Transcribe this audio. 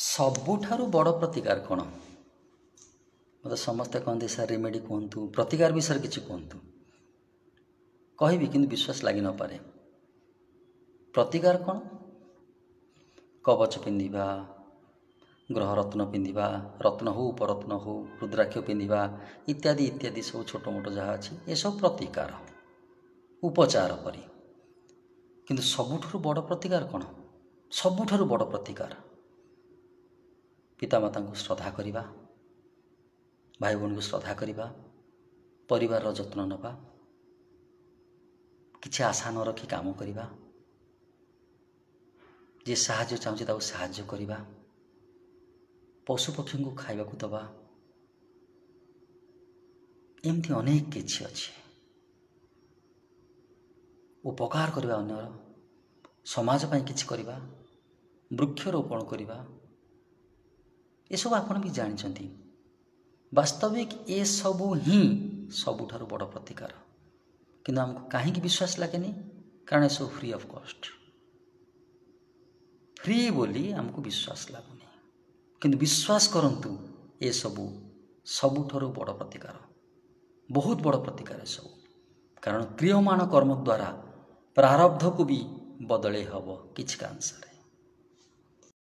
ସବୁଠାରୁ ବଡ଼ ପ୍ରତିକାର କ'ଣ ମୋତେ ସମସ୍ତେ କହନ୍ତି ସାର୍ ରେମେଡ଼ି କୁହନ୍ତୁ ପ୍ରତିକାର ବିଷୟରେ କିଛି କୁହନ୍ତୁ କହିବି କିନ୍ତୁ ବିଶ୍ୱାସ ଲାଗି ନପାରେ ପ୍ରତିକାର କ'ଣ କବଚ ପିନ୍ଧିବା ଗ୍ରହରତ୍ନ ପିନ୍ଧିବା ରତ୍ନ ହେଉ ଉପରତ୍ନ ହେଉ ରୁଦ୍ରାକ୍ଷ ପିନ୍ଧିବା ଇତ୍ୟାଦି ଇତ୍ୟାଦି ସବୁ ଛୋଟ ମୋଟ ଯାହା ଅଛି ଏସବୁ ପ୍ରତିକାର ଉପଚାର ପରି କିନ୍ତୁ ସବୁଠାରୁ ବଡ଼ ପ୍ରତିକାର କ'ଣ ସବୁଠାରୁ ବଡ଼ ପ୍ରତିକାର ପିତାମାତାଙ୍କୁ ଶ୍ରଦ୍ଧା କରିବା ଭାଇ ଭଉଣୀଙ୍କୁ ଶ୍ରଦ୍ଧା କରିବା ପରିବାରର ଯତ୍ନ ନେବା କିଛି ଆଶା ନ ରଖି କାମ କରିବା ଯିଏ ସାହାଯ୍ୟ ଚାହୁଁଛି ତାକୁ ସାହାଯ୍ୟ କରିବା ପଶୁପକ୍ଷୀଙ୍କୁ ଖାଇବାକୁ ଦେବା ଏମିତି ଅନେକ କିଛି ଅଛି ଉପକାର କରିବା ଅନ୍ୟର ସମାଜ ପାଇଁ କିଛି କରିବା ବୃକ୍ଷରୋପଣ କରିବା ଏସବୁ ଆପଣ ବି ଜାଣିଛନ୍ତି ବାସ୍ତବିକ ଏସବୁ ହିଁ ସବୁଠାରୁ ବଡ଼ ପ୍ରତିକାର କିନ୍ତୁ ଆମକୁ କାହିଁକି ବିଶ୍ୱାସ ଲାଗେନି କାରଣ ଏସବୁ ଫ୍ରି ଅଫ୍ କଷ୍ଟ ଫ୍ରି ବୋଲି ଆମକୁ ବିଶ୍ୱାସ ଲାଗୁନି କିନ୍ତୁ ବିଶ୍ୱାସ କରନ୍ତୁ ଏସବୁ ସବୁଠାରୁ ବଡ଼ ପ୍ରତିକାର ବହୁତ ବଡ଼ ପ୍ରତିକାର ଏସବୁ କାରଣ କ୍ରିୟମାଣ କର୍ମ ଦ୍ୱାରା ପ୍ରାରବ୍ଧକୁ ବି ବଦଳେଇ ହେବ କିଛି କାଂଶରେ